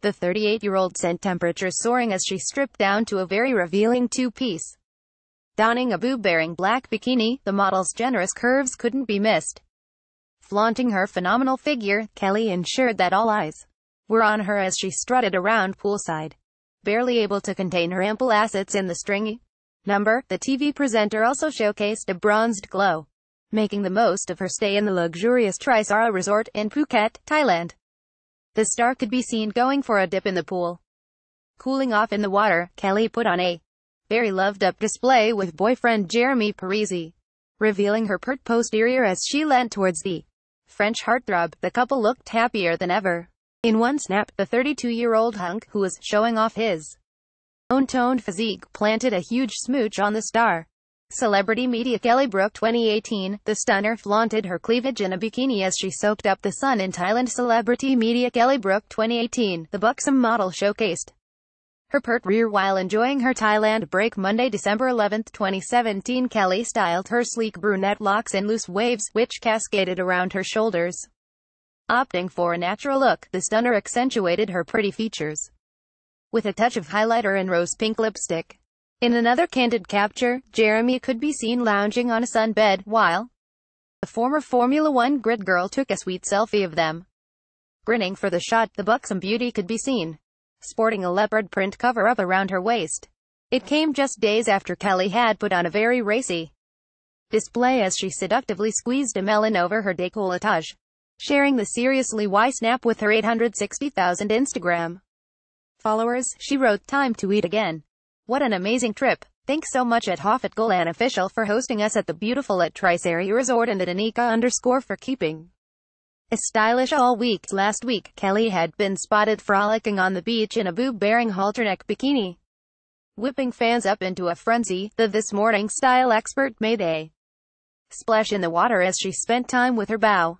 The 38-year-old sent temperatures soaring as she stripped down to a very revealing two-piece. Donning a boob-bearing black bikini, the model's generous curves couldn't be missed. Flaunting her phenomenal figure, Kelly ensured that all eyes were on her as she strutted around poolside. Barely able to contain her ample assets in the stringy number, the TV presenter also showcased a bronzed glow, making the most of her stay in the luxurious Trisara resort in Phuket, Thailand. The star could be seen going for a dip in the pool. Cooling off in the water, Kelly put on a very loved-up display with boyfriend Jeremy Parisi, revealing her pert posterior as she leant towards the French heartthrob. The couple looked happier than ever. In one snap, the 32-year-old hunk, who was showing off his own toned physique, planted a huge smooch on the star. Celebrity media Kelly Brook 2018, the stunner flaunted her cleavage in a bikini as she soaked up the sun in Thailand Celebrity media Kelly Brook 2018, the buxom model showcased her pert rear while enjoying her Thailand break Monday, December 11, 2017 Kelly styled her sleek brunette locks in loose waves, which cascaded around her shoulders. Opting for a natural look, the stunner accentuated her pretty features with a touch of highlighter and rose pink lipstick. In another candid capture, Jeremy could be seen lounging on a sunbed, while the former Formula One grid girl took a sweet selfie of them. Grinning for the shot, the buxom beauty could be seen, sporting a leopard print cover-up around her waist. It came just days after Kelly had put on a very racy display as she seductively squeezed a melon over her décolletage, sharing the seriously why snap with her 860,000 Instagram followers, she wrote time to eat again. What an amazing trip. Thanks so much at Hoffet Golan Official for hosting us at the beautiful at Triceri Resort and at Anika underscore for keeping a stylish all week. Last week, Kelly had been spotted frolicking on the beach in a boob-bearing halterneck bikini. Whipping fans up into a frenzy, the This Morning style expert made a splash in the water as she spent time with her bow.